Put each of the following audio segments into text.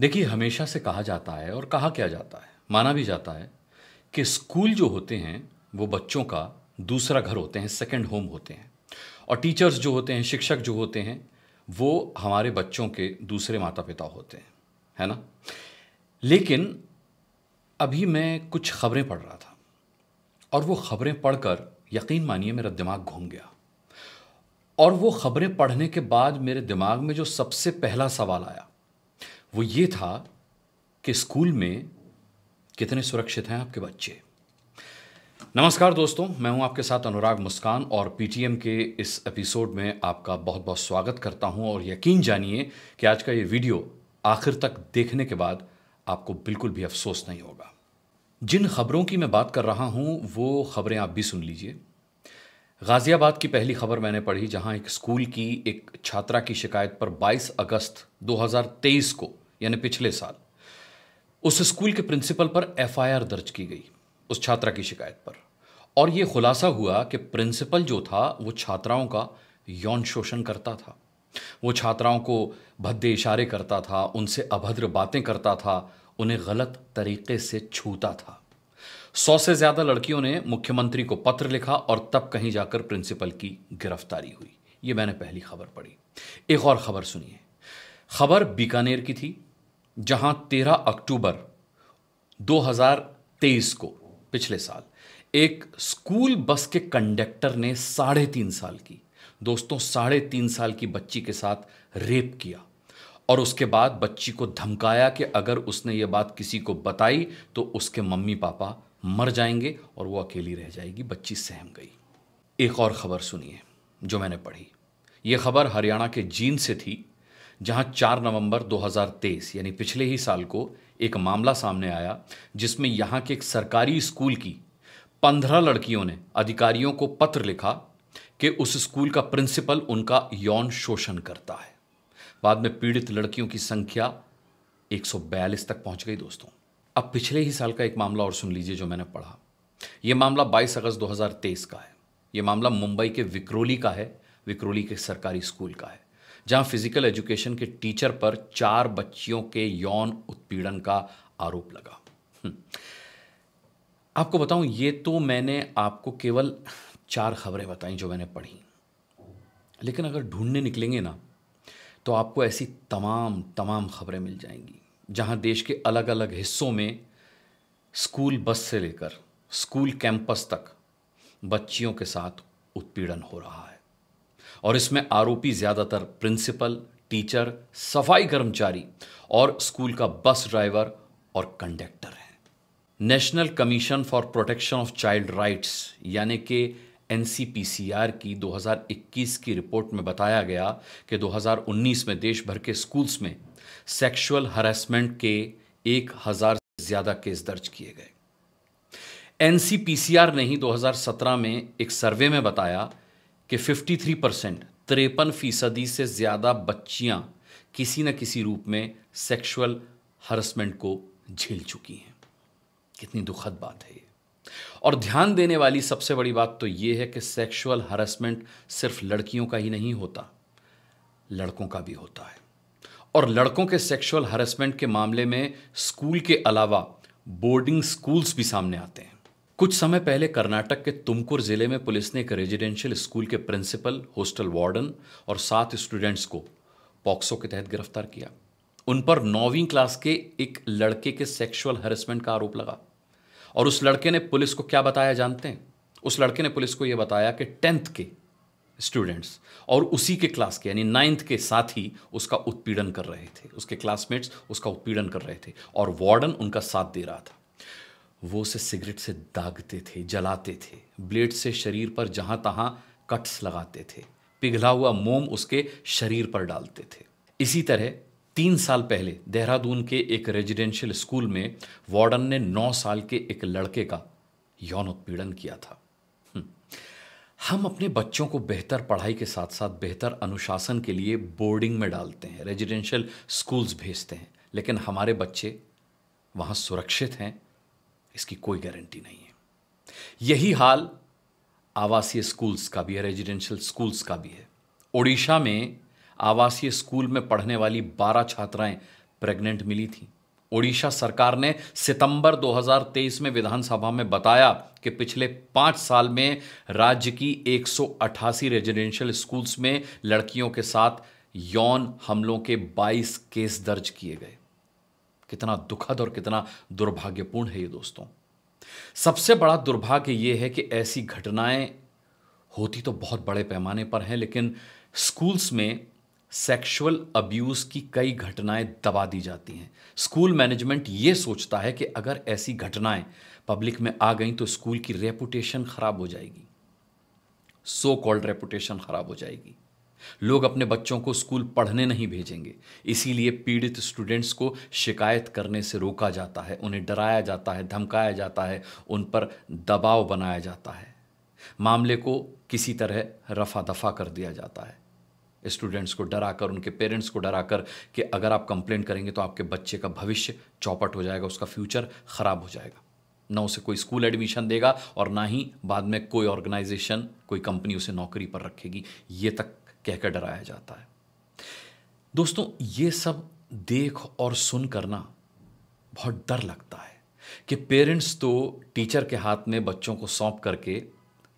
देखिए हमेशा से कहा जाता है और कहा क्या जाता है माना भी जाता है कि स्कूल जो होते हैं वो बच्चों का दूसरा घर होते हैं सेकेंड होम होते हैं और टीचर्स जो होते हैं शिक्षक जो होते हैं वो हमारे बच्चों के दूसरे माता पिता होते हैं है ना लेकिन अभी मैं कुछ खबरें पढ़ रहा था और वो खबरें पढ़कर यकीन मानिए मेरा दिमाग घूम गया और वो खबरें पढ़ने के बाद मेरे दिमाग में जो सबसे पहला सवाल आया वो ये था कि स्कूल में कितने सुरक्षित हैं आपके बच्चे नमस्कार दोस्तों मैं हूं आपके साथ अनुराग मुस्कान और पीटीएम के इस एपिसोड में आपका बहुत बहुत स्वागत करता हूं और यकीन जानिए कि आज का ये वीडियो आखिर तक देखने के बाद आपको बिल्कुल भी अफसोस नहीं होगा जिन खबरों की मैं बात कर रहा हूं वो खबरें आप भी सुन लीजिए गाज़ियाबाद की पहली खबर मैंने पढ़ी जहां एक स्कूल की एक छात्रा की शिकायत पर 22 अगस्त 2023 को यानी पिछले साल उस स्कूल के प्रिंसिपल पर एफआईआर दर्ज की गई उस छात्रा की शिकायत पर और यह खुलासा हुआ कि प्रिंसिपल जो था वो छात्राओं का यौन शोषण करता था वो छात्राओं को भद्दे इशारे करता था उनसे अभद्र बातें करता था उन्हें गलत तरीके से छूता था सौ से ज्यादा लड़कियों ने मुख्यमंत्री को पत्र लिखा और तब कहीं जाकर प्रिंसिपल की गिरफ्तारी हुई ये मैंने पहली खबर पढ़ी एक और खबर सुनिए खबर बीकानेर की थी जहां 13 अक्टूबर 2023 को पिछले साल एक स्कूल बस के कंडक्टर ने साढ़े तीन साल की दोस्तों साढ़े तीन साल की बच्ची के साथ रेप किया और उसके बाद बच्ची को धमकाया कि अगर उसने ये बात किसी को बताई तो उसके मम्मी पापा मर जाएंगे और वो अकेली रह जाएगी बच्ची सहम गई एक और खबर सुनिए जो मैंने पढ़ी ये खबर हरियाणा के जींद से थी जहां 4 नवंबर 2023 यानी पिछले ही साल को एक मामला सामने आया जिसमें यहां के एक सरकारी स्कूल की पंद्रह लड़कियों ने अधिकारियों को पत्र लिखा कि उस स्कूल का प्रिंसिपल उनका यौन शोषण करता है बाद में पीड़ित लड़कियों की संख्या एक तक पहुंच गई दोस्तों अब पिछले ही साल का एक मामला और सुन लीजिए जो मैंने पढ़ा यह मामला 22 अगस्त 2023 का है यह मामला मुंबई के विक्रोली का है विक्रोली के सरकारी स्कूल का है जहां फिजिकल एजुकेशन के टीचर पर चार बच्चियों के यौन उत्पीड़न का आरोप लगा हम्म। आपको बताऊं ये तो मैंने आपको केवल चार खबरें बताई जो मैंने पढ़ी लेकिन अगर ढूंढने निकलेंगे ना तो आपको ऐसी तमाम तमाम खबरें मिल जाएंगी जहां देश के अलग अलग हिस्सों में स्कूल बस से लेकर स्कूल कैंपस तक बच्चियों के साथ उत्पीड़न हो रहा है और इसमें आरोपी ज़्यादातर प्रिंसिपल टीचर सफाई कर्मचारी और स्कूल का बस ड्राइवर और कंडक्टर हैं national commission for protection of child rights यानी कि एन की 2021 की रिपोर्ट में बताया गया कि 2019 में देश भर के स्कूल्स में सेक्सुअल हरासमेंट के एक हज़ार से ज़्यादा केस दर्ज किए गए एन ने ही 2017 में एक सर्वे में बताया कि 53 परसेंट तिरपन फीसदी से ज़्यादा बच्चियां किसी न किसी रूप में सेक्सुअल हरसमेंट को झेल चुकी हैं कितनी दुखद बात है ये और ध्यान देने वाली सबसे बड़ी बात तो ये है कि सेक्सुअल हरसमेंट सिर्फ लड़कियों का ही नहीं होता लड़कों का भी होता है और लड़कों के सेक्सुअल हरसमेंट के मामले में स्कूल के अलावा बोर्डिंग स्कूल्स भी सामने आते हैं कुछ समय पहले कर्नाटक के तुमकुर जिले में पुलिस ने एक रेजिडेंशियल स्कूल के प्रिंसिपल होस्टल वार्डन और सात स्टूडेंट्स को पॉक्सो के तहत गिरफ्तार किया उन पर नौवीं क्लास के एक लड़के के सेक्सुअल हरसमेंट का आरोप लगा और उस लड़के ने पुलिस को क्या बताया जानते हैं उस लड़के ने पुलिस को यह बताया कि टेंथ के स्टूडेंट्स और उसी के क्लास के यानी नाइन्थ के साथ ही उसका उत्पीड़न कर रहे थे उसके क्लासमेट्स उसका उत्पीड़न कर रहे थे और वार्डन उनका साथ दे रहा था वो उसे सिगरेट से दागते थे जलाते थे ब्लेड से शरीर पर जहाँ तहाँ कट्स लगाते थे पिघला हुआ मोम उसके शरीर पर डालते थे इसी तरह तीन साल पहले देहरादून के एक रेजिडेंशियल स्कूल में वार्डन ने नौ साल के एक लड़के का यौन उत्पीड़न किया था हम्म। हम अपने बच्चों को बेहतर पढ़ाई के साथ साथ बेहतर अनुशासन के लिए बोर्डिंग में डालते हैं रेजिडेंशियल स्कूल्स भेजते हैं लेकिन हमारे बच्चे वहाँ सुरक्षित हैं इसकी कोई गारंटी नहीं है यही हाल आवासीय स्कूल्स का भी है रेजिडेंशियल स्कूल्स का भी है ओडिशा में आवासीय स्कूल में पढ़ने वाली 12 छात्राएं प्रेग्नेंट मिली थी ओडिशा सरकार ने सितंबर 2023 में विधानसभा में बताया कि पिछले पाँच साल में राज्य की 188 रेजिडेंशियल स्कूल्स में लड़कियों के साथ यौन हमलों के 22 केस दर्ज किए गए कितना दुखद और कितना दुर्भाग्यपूर्ण है ये दोस्तों सबसे बड़ा दुर्भाग्य ये है कि ऐसी घटनाएं होती तो बहुत बड़े पैमाने पर हैं लेकिन स्कूल्स में सेक्सुअल अब्यूज़ की कई घटनाएं दबा दी जाती हैं स्कूल मैनेजमेंट ये सोचता है कि अगर ऐसी घटनाएं पब्लिक में आ गई तो स्कूल की रेपुटेशन ख़राब हो जाएगी सो कॉल्ड रेपुटेशन ख़राब हो जाएगी लोग अपने बच्चों को स्कूल पढ़ने नहीं भेजेंगे इसीलिए पीड़ित स्टूडेंट्स को शिकायत करने से रोका जाता है उन्हें डराया जाता है धमकाया जाता है उन पर दबाव बनाया जाता है मामले को किसी तरह रफा दफा कर दिया जाता है स्टूडेंट्स को डराकर उनके पेरेंट्स को डराकर कि अगर आप कंप्लेंट करेंगे तो आपके बच्चे का भविष्य चौपट हो जाएगा उसका फ्यूचर ख़राब हो जाएगा ना उसे कोई स्कूल एडमिशन देगा और ना ही बाद में कोई ऑर्गेनाइजेशन कोई कंपनी उसे नौकरी पर रखेगी ये तक कहकर डराया जाता है दोस्तों ये सब देख और सुन करना बहुत डर लगता है कि पेरेंट्स तो टीचर के हाथ में बच्चों को सौंप करके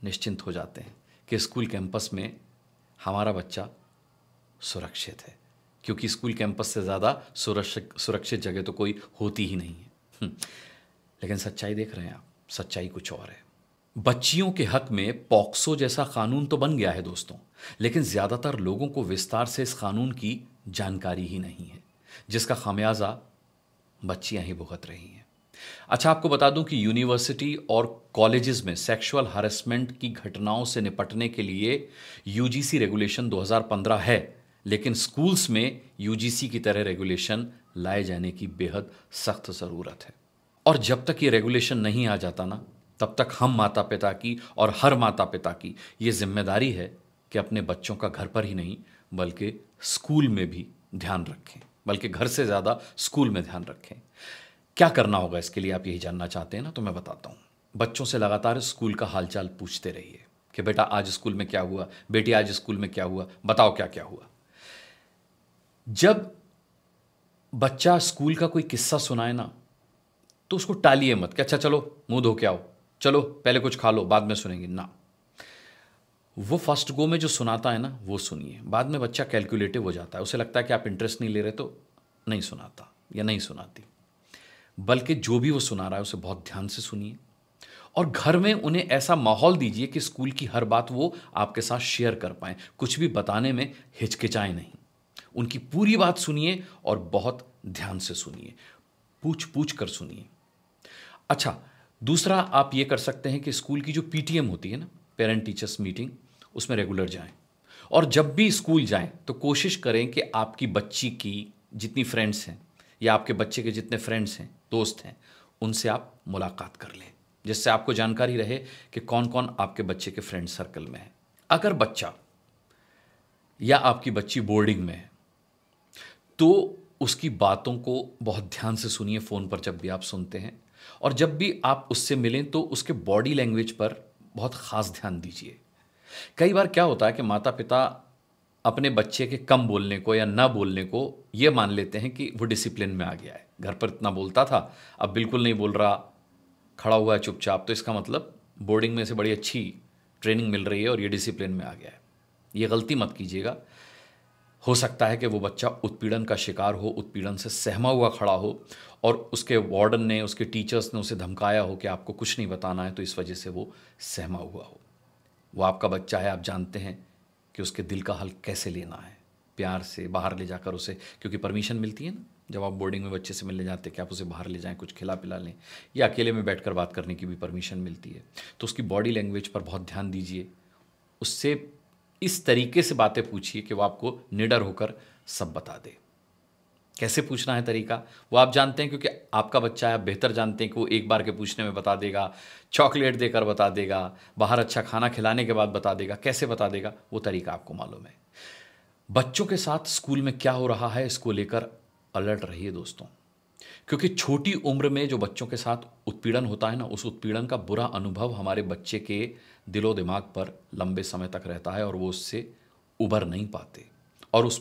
निश्चिंत हो जाते हैं कि स्कूल कैंपस में हमारा बच्चा सुरक्षित है क्योंकि स्कूल कैंपस से ज़्यादा सुरक्षित सुरक्षित जगह तो कोई होती ही नहीं है हम्म, लेकिन सच्चाई देख रहे हैं आप सच्चाई कुछ और है बच्चियों के हक में पॉक्सो जैसा कानून तो बन गया है दोस्तों लेकिन ज़्यादातर लोगों को विस्तार से इस कानून की जानकारी ही नहीं है जिसका खामियाजा बच्चियां ही भुगत रही हैं अच्छा आपको बता दूं कि यूनिवर्सिटी और कॉलेजेस में सेक्सुअल हरेसमेंट की घटनाओं से निपटने के लिए यूजीसी रेगुलेशन 2015 है लेकिन स्कूल्स में यूजीसी की तरह रेगुलेशन लाए जाने की बेहद सख्त ज़रूरत है और जब तक ये रेगुलेशन नहीं आ जाता ना तब तक हम माता पिता की और हर माता पिता की ये जिम्मेदारी है कि अपने बच्चों का घर पर ही नहीं बल्कि स्कूल में भी ध्यान रखें बल्कि घर से ज़्यादा स्कूल में ध्यान रखें क्या करना होगा इसके लिए आप यही जानना चाहते हैं ना तो मैं बताता हूँ बच्चों से लगातार स्कूल का हालचाल पूछते रहिए कि बेटा आज स्कूल में क्या हुआ बेटी आज स्कूल में क्या हुआ बताओ क्या क्या हुआ जब बच्चा स्कूल का कोई किस्सा सुनाए ना तो उसको टालिए मत कि अच्छा चलो मुंह धो के आओ चलो पहले कुछ खा लो बाद में सुनेंगे ना वो फर्स्ट गो में जो सुनाता है ना वो सुनिए बाद में बच्चा कैलकुलेटिव हो जाता है उसे लगता है कि आप इंटरेस्ट नहीं ले रहे तो नहीं सुनाता या नहीं सुनाती बल्कि जो भी वो सुना रहा है उसे बहुत ध्यान से सुनिए और घर में उन्हें ऐसा माहौल दीजिए कि स्कूल की हर बात वो आपके साथ शेयर कर पाए कुछ भी बताने में हिचकिचाएं नहीं उनकी पूरी बात सुनिए और बहुत ध्यान से सुनिए पूछ पूछ कर सुनिए अच्छा दूसरा आप ये कर सकते हैं कि स्कूल की जो पी होती है ना पेरेंट टीचर्स मीटिंग उसमें रेगुलर जाएं और जब भी स्कूल जाएं तो कोशिश करें कि आपकी बच्ची की जितनी फ्रेंड्स हैं या आपके बच्चे के जितने फ्रेंड्स हैं दोस्त हैं उनसे आप मुलाकात कर लें जिससे आपको जानकारी रहे कि कौन कौन आपके बच्चे के फ्रेंड सर्कल में है अगर बच्चा या आपकी बच्ची बोर्डिंग में है तो उसकी बातों को बहुत ध्यान से सुनिए फ़ोन पर जब भी आप सुनते हैं और जब भी आप उससे मिलें तो उसके बॉडी लैंग्वेज पर बहुत ख़ास ध्यान दीजिए कई बार क्या होता है कि माता पिता अपने बच्चे के कम बोलने को या ना बोलने को ये मान लेते हैं कि वो डिसिप्लिन में आ गया है घर पर इतना बोलता था अब बिल्कुल नहीं बोल रहा खड़ा हुआ है चुपचाप तो इसका मतलब बोर्डिंग में से बड़ी अच्छी ट्रेनिंग मिल रही है और ये डिसिप्लिन में आ गया है ये गलती मत कीजिएगा हो सकता है कि वो बच्चा उत्पीड़न का शिकार हो उत्पीड़न से सहमा हुआ खड़ा हो और उसके वार्डन ने उसके टीचर्स ने उसे धमकाया हो कि आपको कुछ नहीं बताना है तो इस वजह से वो सहमा हुआ हो वो आपका बच्चा है आप जानते हैं कि उसके दिल का हल कैसे लेना है प्यार से बाहर ले जाकर उसे क्योंकि परमिशन मिलती है ना जब आप बोर्डिंग में बच्चे से मिलने जाते हैं कि आप उसे बाहर ले जाएं कुछ खिला पिला लें या अकेले में बैठकर बात करने की भी परमिशन मिलती है तो उसकी बॉडी लैंग्वेज पर बहुत ध्यान दीजिए उससे इस तरीके से बातें पूछिए कि वो आपको निडर होकर सब बता दे कैसे पूछना है तरीका वो आप जानते हैं क्योंकि आपका बच्चा है आप बेहतर जानते हैं कि वो एक बार के पूछने में बता देगा चॉकलेट देकर बता देगा बाहर अच्छा खाना खिलाने के बाद बता देगा कैसे बता देगा वो तरीका आपको मालूम है बच्चों के साथ स्कूल में क्या हो रहा है इसको लेकर अलर्ट रहिए दोस्तों क्योंकि छोटी उम्र में जो बच्चों के साथ उत्पीड़न होता है ना उस उत्पीड़न का बुरा अनुभव हमारे बच्चे के दिलो दिमाग पर लंबे समय तक रहता है और वो उससे उभर नहीं पाते और उस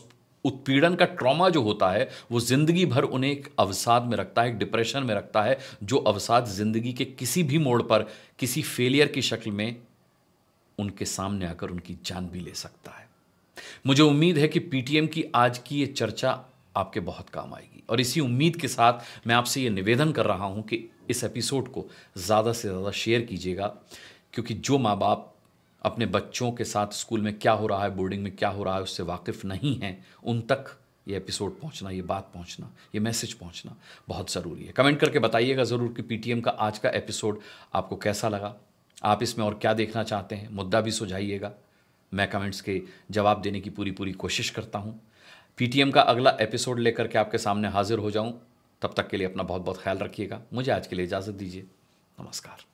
उत्पीड़न का ट्रॉमा जो होता है वो ज़िंदगी भर उन्हें एक अवसाद में रखता है एक डिप्रेशन में रखता है जो अवसाद ज़िंदगी के किसी भी मोड़ पर किसी फेलियर की शक्ल में उनके सामने आकर उनकी जान भी ले सकता है मुझे उम्मीद है कि पीटीएम की आज की ये चर्चा आपके बहुत काम आएगी और इसी उम्मीद के साथ मैं आपसे ये निवेदन कर रहा हूँ कि इस एपिसोड को ज़्यादा से ज़्यादा शेयर कीजिएगा क्योंकि जो माँ बाप अपने बच्चों के साथ स्कूल में क्या हो रहा है बोर्डिंग में क्या हो रहा है उससे वाकिफ़ नहीं हैं उन तक ये एपिसोड पहुंचना ये बात पहुंचना ये मैसेज पहुंचना बहुत ज़रूरी है कमेंट करके बताइएगा ज़रूर कि पीटीएम का आज का एपिसोड आपको कैसा लगा आप इसमें और क्या देखना चाहते हैं मुद्दा भी सुझाइएगा मैं कमेंट्स के जवाब देने की पूरी पूरी कोशिश करता हूँ पीटीएम का अगला एपिसोड लेकर के आपके सामने हाजिर हो जाऊं तब तक के लिए अपना बहुत बहुत ख्याल रखिएगा मुझे आज के लिए इजाज़त दीजिए नमस्कार